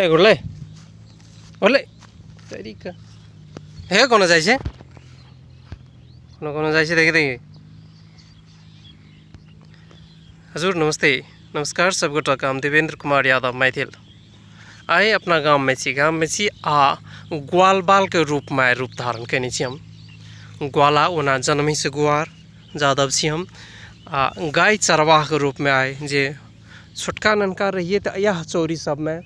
ए घुरले ঘুরলে তৈরিকা হ্যাঁ কোনো हजूर नमस्ते नमस्कार सबको का हम देवेंद्र कुमार यादव मैथिल आए अपना गांव में छी गांव में छी आ ग्वाल बाल के रूप में रूप धारण कने छी हम ग्वाला ओना जन्मी से गुआर यादव छी हम आ गाय चरवाह के रूप में आए जे छोटका ननका रहिए तो यह चोरी सब में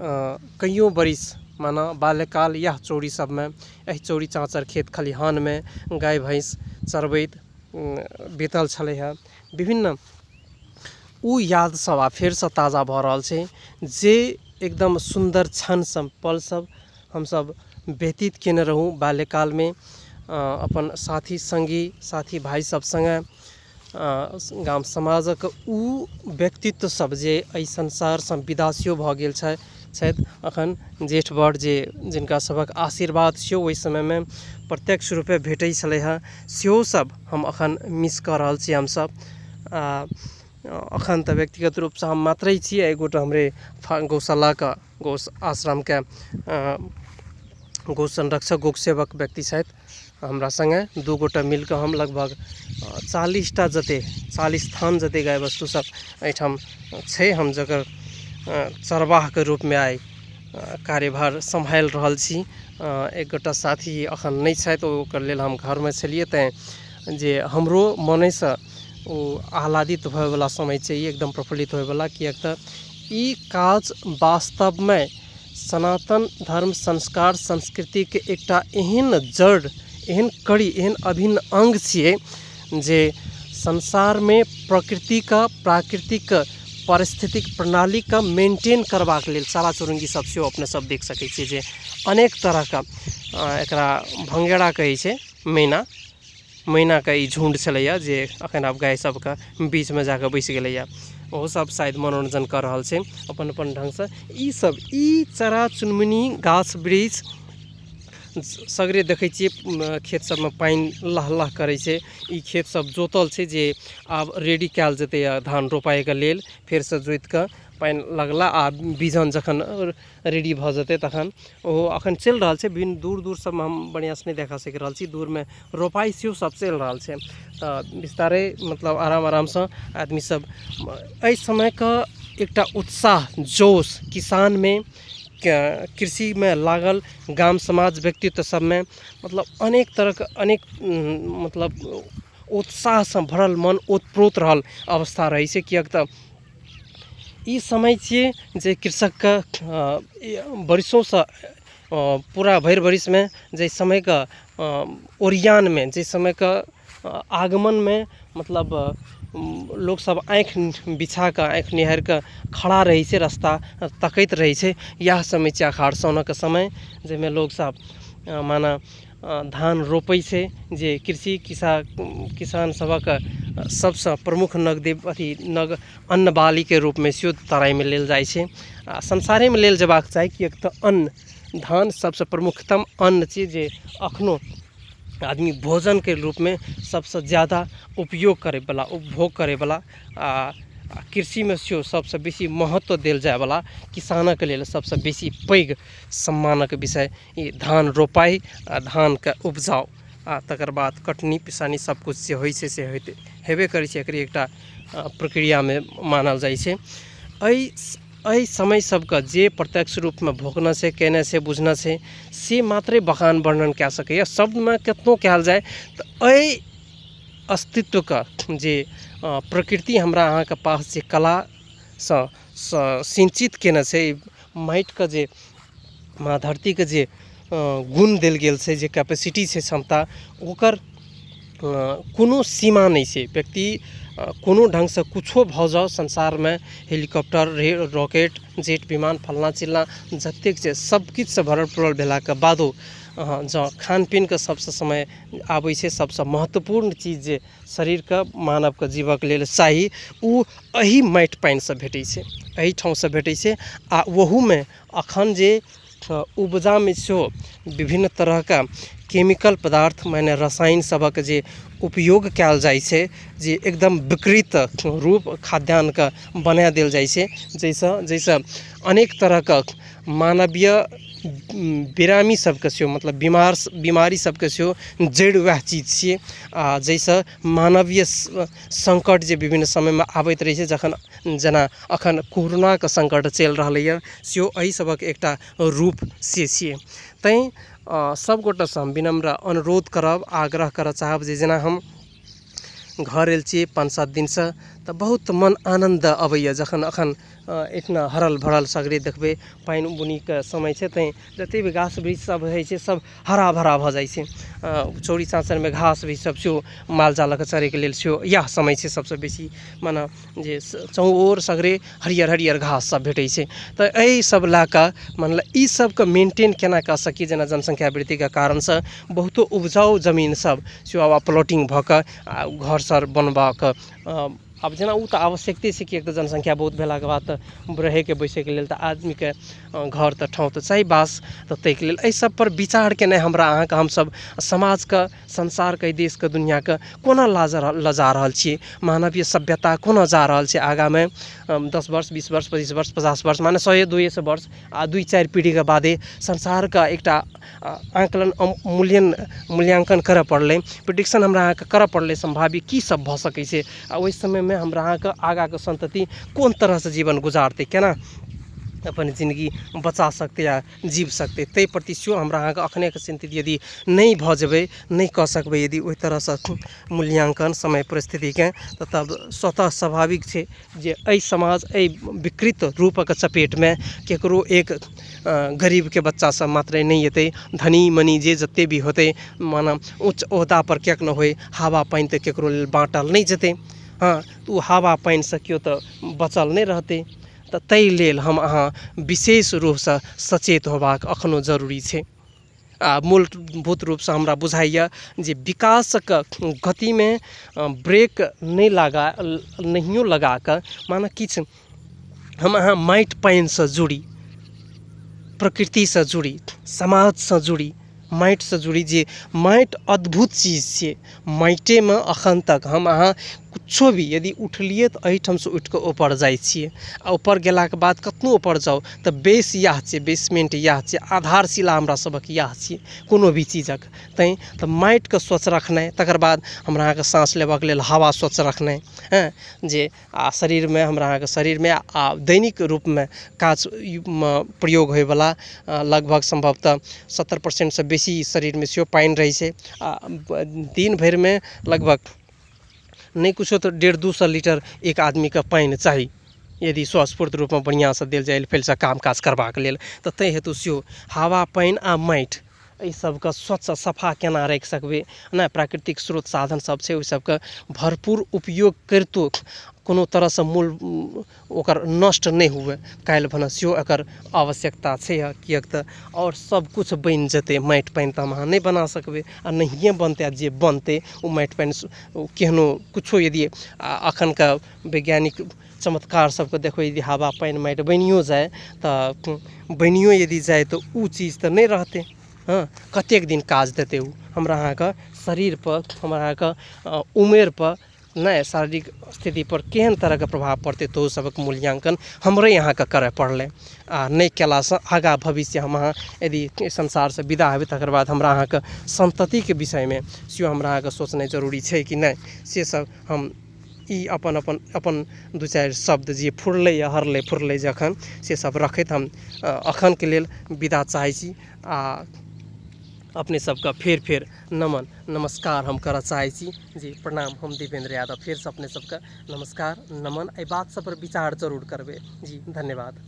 कईयों बरिस माना बाल्यकाल यह चोरी में एहि चोरी चाँचर खेत खलिहान में गाय भैंस चरबित बीतल छलै हँ विभिन्न ओ यादसभ आब फेरसँ ताजा भऽ रहल छै जे एकदम पल सब हम सब व्यतीत केने रहूँ बाल्यकाल में अपन साथी संगी साथी भाइसभ सङ्गे गाम समाजक ओ व्यक्तित्वसभ जे एहि संसारसँ विदासियो भऽ गेल अखन ज्येष्ठ बड़ जे जिनका सभक आशीर्वाद सेहो समय में प्रत्यक्ष रूपे भेटै छलै हँ सेहो सभ हम अखन मिस कऽ रहल छी हमसभ आ अखन त व्यक्तिगत रूप से हम मात्र एक गोटे एगोटा हमरे गौशालाके गौ के गौ संरक्षक गौ सेवक व्यक्ति छथि हमरा सङ्गे दू गोटे मिलकर हम लगभग चालीसटा जते चालीस स्थान जते गाय वस्तुसभ अठम छै हम जगह रूप में आई कार्यभार संभाल रहा छी एक गोटा साथी अखन नहीं छथि ओकर लेल हम घरमे छलियै तेँ जे हमरो से ओ आह्लादित होइवला समय चाहिए एकदम प्रफुल्लित हो किएक कि ई काज सनातन धर्म संस्कार के एक एहन जड़ एहन कड़ी एहन अभिन्न अंग छे जे प्रकृति प्रकृतिक प्राकृतिक पारिस्थितिक प्रणालीके मेन्टेन करबाक लेल सारा चुरुंगी सब अपने सब देख सकते छियै अनेक तरह का एक कहै छै मैना मैनाके ई झुण्ड छलैए जे एखन आब गाय सभके बीचमे जाकऽ बैसि गेलैए ओहोसभ शायद मनोरंजन कऽ रहा छै अपन अपन ढंग से ई चरा चुनमुनी गाछ वृक्ष सगरे देखिए छियै खेत सभमे पानि लह लह करे छै खेत सभ जोतल से जे आब रेडी कल जेतैए धान रोपाई रोपाइके लेल फेरसँ जोति कऽ पानी लगला आ बीजन जखन रेडी भऽ जेतै तखन ओहो अखन चल रहल छै भिन्न दूर दूर सभमे हम बढ़िआँसँ नहीं देखा सक रहल छी दूरमे रोपाइ सेहो सभ चलि रहल छै तऽ बिस्तारै मतलब आराम आरामसँ आदमीसभ एहि समयके एकटा उत्साह जोश किसान में कृषि में लागल गाम समाज व्यक्तित्व में मतलब अनेक तरहके अनेक मतलब उत्साह से भरल मन ओतप्रोत रहल अवस्था रही से किएक तऽ ई समय छिए जे कृषकके से पूरा भरि में जे ओरियान में जे आगमन में मतलब लोग सब आँख बिछा कर आँखि निहार कर खड़ा रहे रास्ता रस्ता तकैत रहै छै समय छै अखाड़ के समय लोग सब माना धान रोपै से जे कृषि किसा किसान सबक सबसे प्रमुख नगदी अथी नग अन्न में रूपमे तराई में लेल जाए छै आ में लेल चाहिए कि एक तो अन्न धान सबसे प्रमुखतम अन्न चीज अखनों आदमी भोजन के रूप में सबसे ज़्यादा उपयोग करे वाला उपभोग करे वाला कृषि में से सबसे बेसी महत्व देल किसान किसानक लिए सबसे बेसी पैघ सम्मानक विषय ई धान रोपाई आ धान के उपजाउ आ तकर बाद कटनी पिसानी सब कुछ होइ छै से होइत हेबे करै छै प्रक्रिया एकटा मानल जाइ छै एहि अय समय सबका जे प्रत्यक्ष रूप में भोगना से कहने से बुझना से से मात्रे बखान वर्णन कह सक शब्द में कितनों कहल जाए तो अय अस्तित्व का जे प्रकृति हमारा अहाँ के पास जे कला से सिंचित केने छै माटि के जे माँ धरती के जे गुण देल गेल छै कैपेसिटी छै क्षमता ओकर कोनो सीमा नहीं छै व्यक्ति कोनो ढङ्गसँ किछो भऽ संसार में हेलीकॉप्टर रे रॉकेट जेट विमान फल्लाँ चिल्लाँ जतेक छै सभकिछुसँ भरल पूरल के बादो जँ के सबसे समय आबै छै सभसँ महत्वपूर्ण चीज जे मानव के जीवक लेल चाही ओ एही माटि पानिसँ भेटै छै एही से भेटे छै आ ओहूमे अखन जे उपजा में से विभिन्न तरह का केमिकल पदार्थ मने रसायन सभक उपयोग कल जाइ एकदम विकृत रूप खाद्यान्न खाद्यान्नके बना देल जाइ छै जाहिसँ जाहिसँ अनेक तरहके मानवीय बिरामी सबके सेहो मतलब बीमार बीमारी सबके सेहो जड़ि वएह चीज छिए आओर जाहिसँ मानवीय सङ्कट जे विभिन्न समयमे आबैत रहै छै जखन जेना एखन कोरोनाके सङ्कट चलि रहलैए सेहो एहि सबके एकटा रूप से छिए तैँ सभगोटासँ हम विनम्र अनुरोध करब आग्रह करऽ चाहब जे जेना हम घर आयल छी पाँच सात दिनसँ तो बहुत मन आनंद अबैए जखन अखन इतना हरल भरल सगरे देखे पानि बुनीके समय से तैँ जतेक भी गाछ वृक्ष होइ छै सभ हरा भरा भऽ जाए छै चाँचर में घास भी सभ सेहो मालजाल के कऽ के लिए सेहो इएह समय से सबसे बेसी माना जे चौओर सगरे हरियर हरियर घास भेटै छै तऽ एहिसभ लए कऽ मानल ईसभके मेन्टेन केना कऽ सकी जेना जनसङ्ख्या वृद्धिके कारणसँ बहुतो उपजाउ जमीनसभ सेहो आब प्लॉटिंग भऽ कऽ आ घर सर बनबा कऽ अब जेना उ तऽ आवश्यकते छै किएक तऽ जनसंख्या बहुत भेलाके बाद तऽ रहैके बैसैके लेल तऽ आदमीके घर तऽ ठाँव तऽ चाही बास तऽ ताहिके लेल एहि सभपर विचार केनाइ हमरा अहाँके के समाजके संसारके देशके दुनिआके कोना लाजा लजा रहल छियै मानवीय सभ्यता कोना जा रहल छै आगाँमे दस वर्ष बीस वर्ष पच्चीस वर्ष पचास वर्ष माने सए दुइए सौ वर्ष आ दुइ चारि पीढ़ीके बादे संसारके एकटा आङ्कलन मूल्यन मूल्याङ्कन करय पड़लै प्रिडिक्शन हमरा अहाँके पड़े पड़लै सम्भाव्य सब भऽ सकै छै आ ओहि समयमे में समयमे हमरा के संतति सन्तति कोन से जीवन गुजारते केना अपन जिंदगी बचा सकते या जीव सकते ते प्रति सेहो हमरा अखने के चिंतित यदि नहीं भऽ नहीं नहि कऽ यदि यदि तरह से मूल्यांकन समय परिस्थिति के तो तब स्वतः स्वाभाविक है जे एहि समाज एहि विकृत रूपक में केकरो एक गरीब के बच्चा सब मात्र नहीं अयतै धनी मनी जे जत्ते भी होते मान उच्च पर किएक न हो हवा पानि तो ककरो बाँटल नहीं जेतै हँ तऽ ओ हवा पानिसँ केओ तऽ बचल नहि रहतै तऽ ताहि लेल हम अहाँ विशेष रूपसँ सचेत होबाक एखनहु जरूरी छै आ मूलभूत रूपसँ हमरा बुझाइए जे विकासक गतिमे ब्रेक नहि लगा नहिओ लगा कऽ माने किछु हम अहाँ माटि पानिसँ जुड़ी प्रकृतिसँ जुड़ी समाजसँ जुड़ी माटिसँ जुड़ी जे माटि अद्भुत चीज छियै माटिमे एखन तक हम अहाँ कुछ भी यदि उठलिए तो अठम से उठ के ऊपर जाइ छियै आ ऊपर के बाद कतनों ऊपर जाओ तो बेस यह बेसमेंट यह आधारशिला हमारा सबक यह छियै भी चीजक तैँ तऽ माटिकेँ स्वच्छ रखना तकर बाद हमरा अहाँके साँस लेल हवा स्वच्छ रखना हँ जे आ शरीरमे हमरा शरीर में आ दैनिक रूप में काजमे प्रयोग वाला लगभग सत्तर परसेंट से बेसी शरीर में से पानी छै दिन दिन में लगभग नहीं कुछ तो डेढ़ दू सौ लीटर एक आदमी आदमीके पानी चाहिए यदि स्वस्फूर्त रूप में रूपमे दिल जाए फिर से काम काज करबाक लेल तऽ ताहि हेतु सेहो हवा पानी आ माटि एहि सभके स्वच्छ सफा केना राखि सकबै ना प्राकृतिक स्रोत साधन सभ छै ओहि भरपूर उपयोग करितो कोनो से मूल ओकर नष्ट नहीं हुए काल्हि भनसियो एकर आवश्यकता छै किएक और सब कुछ बन जेतै माटि पानि तऽ हम अहाँ नहीं बना सकबै आ नहिए बनते आ जे बनतै ओ माटि पानि केहनो किछो यदि अखन का वैज्ञानिक चमत्कार सभके देखो यदि हवा पानि माटि बनियो जाए तऽ बनियो यदि जाए तो ओ चीज तो नहीं रहते हाँ कतेक दिन काज का शरीर पर हमारा अहाँ का उमेर पर नहीं शारीरिक पर केहन का प्रभाव पड़ते तो सबक मूल्यांकन हमरे यहाँ का करे पड़े आ नहीं कला से आगा भविष्य हम अहाँ यदि से विदा हेबै तकर बाद के अहाँके विषय में से हमरा अहाँके सोचने जरूरी है कि नहीं से सब हम ई अपन अपन अपन दू चार शब्द जे फुरलै या हरलै फुरलै जखन से सब रखते हम अखन के लिए विदा चाहे आ अपने सबका फिर फिर नमन नमस्कार हम कर चाहे जी प्रणाम हम दीपेंद्र यादव फिर से अपने सबका नमस्कार नमन अ बात सब पर विचार जरूर करबे जी धन्यवाद